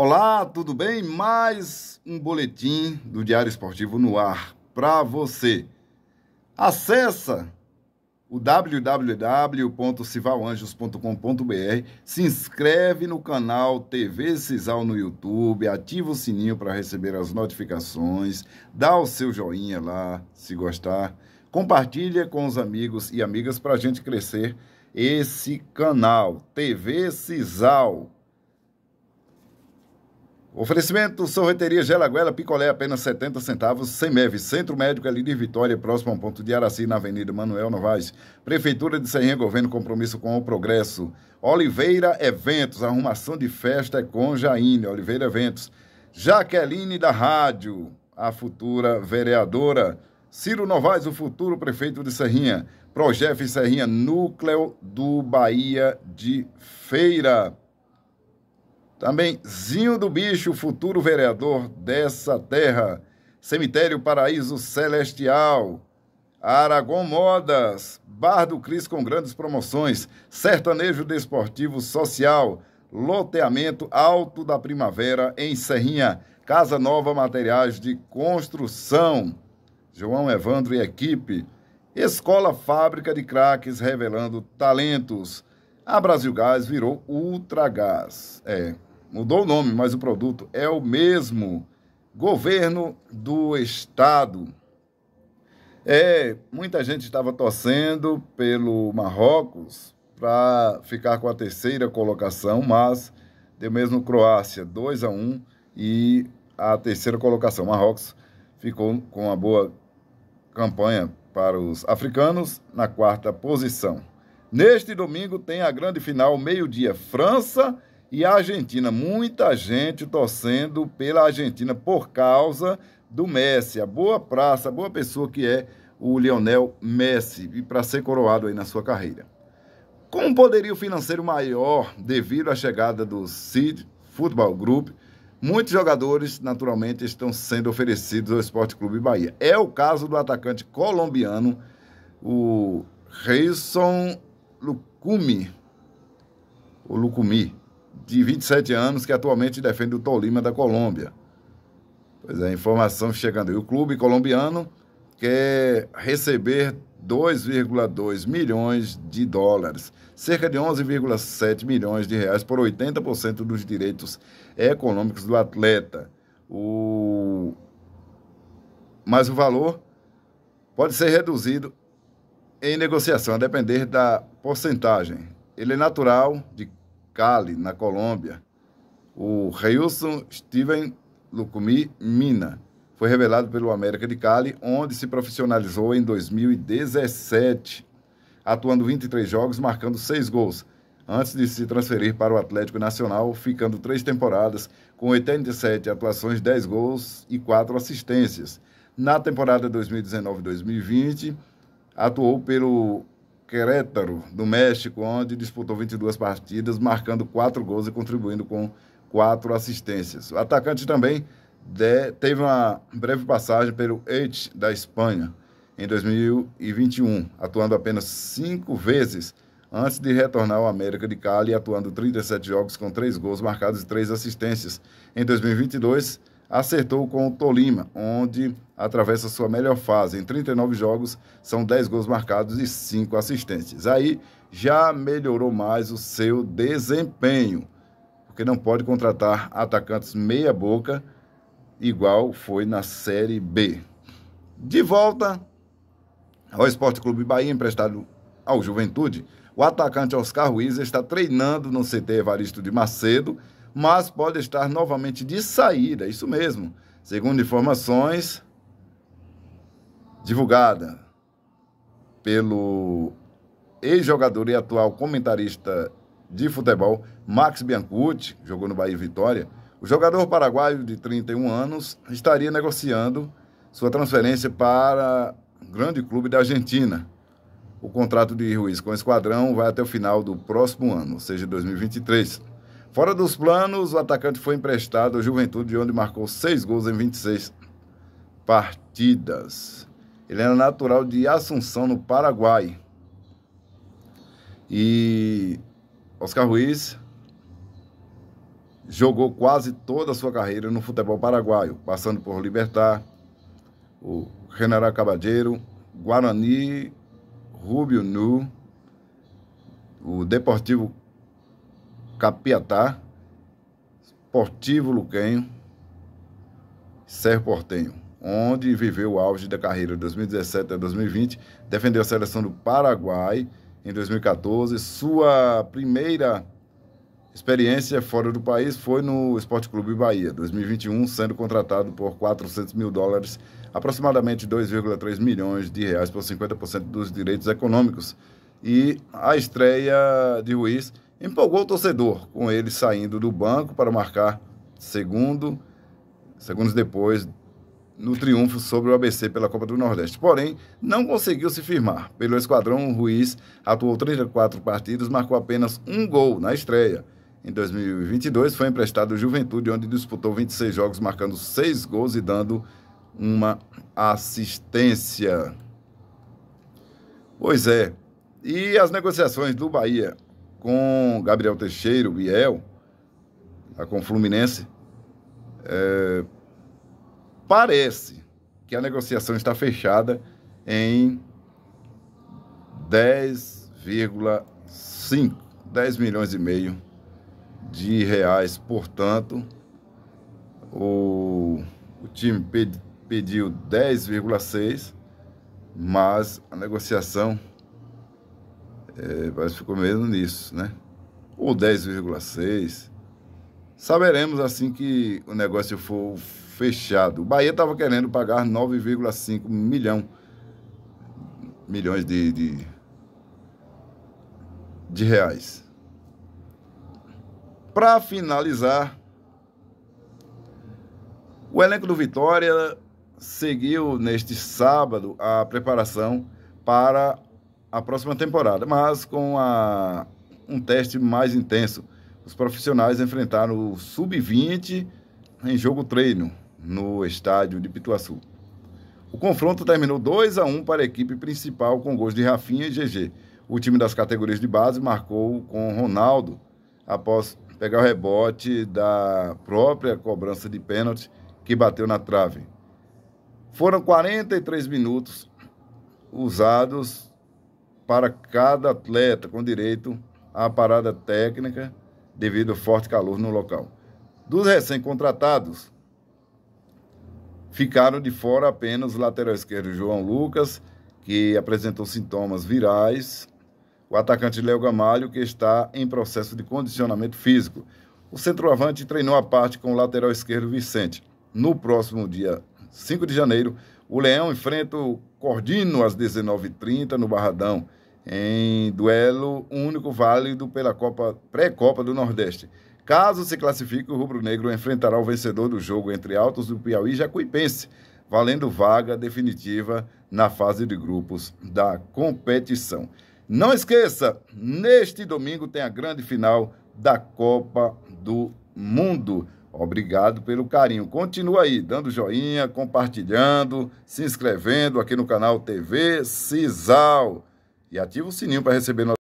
Olá, tudo bem? Mais um boletim do Diário Esportivo no ar para você. Acesse o www.civalanjos.com.br, se inscreve no canal TV Cisal no YouTube, ativa o sininho para receber as notificações, dá o seu joinha lá, se gostar, compartilha com os amigos e amigas para a gente crescer esse canal TV Cisal Oferecimento, sorveteria Gelaguela, picolé apenas 70 centavos, meve Centro Médico ali de Vitória, próximo ao ponto de Araci, na Avenida Manuel Novaes. Prefeitura de Serrinha, governo compromisso com o progresso. Oliveira Eventos, arrumação de festa é com Jaine, Oliveira Eventos. Jaqueline da Rádio, a futura vereadora. Ciro Novaes, o futuro prefeito de Serrinha. Projefe Serrinha, núcleo do Bahia de Feira. Também Zinho do Bicho, futuro vereador dessa terra. Cemitério Paraíso Celestial. Aragão Modas, Bar do Cris com grandes promoções, Sertanejo Desportivo Social, Loteamento Alto da Primavera em Serrinha, Casa Nova Materiais de Construção, João Evandro e equipe, Escola Fábrica de Craques revelando talentos. A Brasil Gás virou Ultragás. É mudou o nome, mas o produto é o mesmo. Governo do Estado. É, muita gente estava torcendo pelo Marrocos para ficar com a terceira colocação, mas deu mesmo Croácia 2 a 1 um, e a terceira colocação. Marrocos ficou com uma boa campanha para os africanos na quarta posição. Neste domingo tem a grande final, meio-dia, França e a Argentina. Muita gente torcendo pela Argentina por causa do Messi, a boa praça, a boa pessoa que é o Lionel Messi, e para ser coroado aí na sua carreira. Com um poderio financeiro maior devido à chegada do CID Futebol Group, muitos jogadores naturalmente estão sendo oferecidos ao Esporte Clube Bahia. É o caso do atacante colombiano, o Reison Lucumi, o Lucumi, de 27 anos, que atualmente defende o Tolima da Colômbia. Pois é, informação chegando aí. O clube colombiano quer receber 2,2 milhões de dólares, cerca de 11,7 milhões de reais por 80% dos direitos econômicos do atleta. O... Mas o valor pode ser reduzido em negociação, a depender da porcentagem. Ele é natural de Cali, na Colômbia. O Reilson Steven Lucumi Mina foi revelado pelo América de Cali, onde se profissionalizou em 2017, atuando 23 jogos, marcando 6 gols, antes de se transferir para o Atlético Nacional, ficando três temporadas com 87 atuações, 10 gols e 4 assistências. Na temporada 2019-2020, atuou pelo Querétaro, do México, onde disputou 22 partidas, marcando quatro gols e contribuindo com quatro assistências. O atacante também de, teve uma breve passagem pelo Eight da Espanha em 2021, atuando apenas cinco vezes antes de retornar ao América de Cali, atuando 37 jogos com três gols marcados e três assistências. Em 2022, acertou com o Tolima, onde atravessa sua melhor fase. Em 39 jogos, são 10 gols marcados e 5 assistências. Aí já melhorou mais o seu desempenho, porque não pode contratar atacantes meia-boca, igual foi na Série B. De volta ao Esporte Clube Bahia, emprestado ao Juventude, o atacante Oscar Ruiz está treinando no CT Evaristo de Macedo mas pode estar novamente de saída, isso mesmo, segundo informações divulgada pelo ex-jogador e atual comentarista de futebol, Max Biancucci, jogou no Bahia Vitória, o jogador paraguaio de 31 anos estaria negociando sua transferência para o grande clube da Argentina. O contrato de Ruiz com o esquadrão vai até o final do próximo ano, ou seja, 2023. Fora dos planos, o atacante foi emprestado ao Juventude, onde marcou seis gols em 26 partidas. Ele era natural de Assunção, no Paraguai. E Oscar Ruiz jogou quase toda a sua carreira no futebol paraguaio, passando por Libertar, o General Cabadeiro, Guarani, Rubio Nu, o Deportivo Capiatá, esportivo Luquenho, Serro Portenho, onde viveu o auge da carreira de 2017 a 2020, defendeu a seleção do Paraguai em 2014. Sua primeira experiência fora do país foi no Esporte Clube Bahia, 2021, sendo contratado por 400 mil dólares, aproximadamente 2,3 milhões de reais por 50% dos direitos econômicos. E a estreia de Ruiz empolgou o torcedor, com ele saindo do banco para marcar segundo, segundos depois no triunfo sobre o ABC pela Copa do Nordeste. Porém, não conseguiu se firmar. Pelo esquadrão, o Ruiz atuou 34 partidos, marcou apenas um gol na estreia. Em 2022, foi emprestado ao Juventude, onde disputou 26 jogos, marcando seis gols e dando uma assistência. Pois é. E as negociações do Bahia com Gabriel Teixeira, o Biel, com o Fluminense, é, parece que a negociação está fechada em 10,5, 10 milhões e meio de reais. Portanto, o, o time pediu 10,6, mas a negociação é, parece que ficou mesmo nisso, né? Ou 10,6. Saberemos assim que o negócio for fechado. O Bahia estava querendo pagar 9,5 milhão milhões de, de, de reais. Para finalizar, o elenco do Vitória seguiu neste sábado a preparação para a próxima temporada, mas com a, um teste mais intenso. Os profissionais enfrentaram o Sub-20 em jogo treino no estádio de Pituaçu. O confronto terminou 2 a 1 para a equipe principal com gols de Rafinha e GG. O time das categorias de base marcou com Ronaldo após pegar o rebote da própria cobrança de pênalti que bateu na trave. Foram 43 minutos usados para cada atleta, com direito à parada técnica devido ao forte calor no local. Dos recém-contratados, ficaram de fora apenas o lateral esquerdo João Lucas, que apresentou sintomas virais, o atacante Léo Gamalho, que está em processo de condicionamento físico. O centroavante treinou a parte com o lateral esquerdo Vicente. No próximo dia 5 de janeiro, o Leão enfrenta o Cordino às 19h30 no Barradão em duelo único válido pela Copa pré-Copa do Nordeste. Caso se classifique, o rubro-negro enfrentará o vencedor do jogo entre Altos do Piauí e Jacuipense, valendo vaga definitiva na fase de grupos da competição. Não esqueça, neste domingo tem a grande final da Copa do Mundo. Obrigado pelo carinho. Continua aí dando joinha, compartilhando, se inscrevendo aqui no canal TV Cisal e ativa o sininho para receber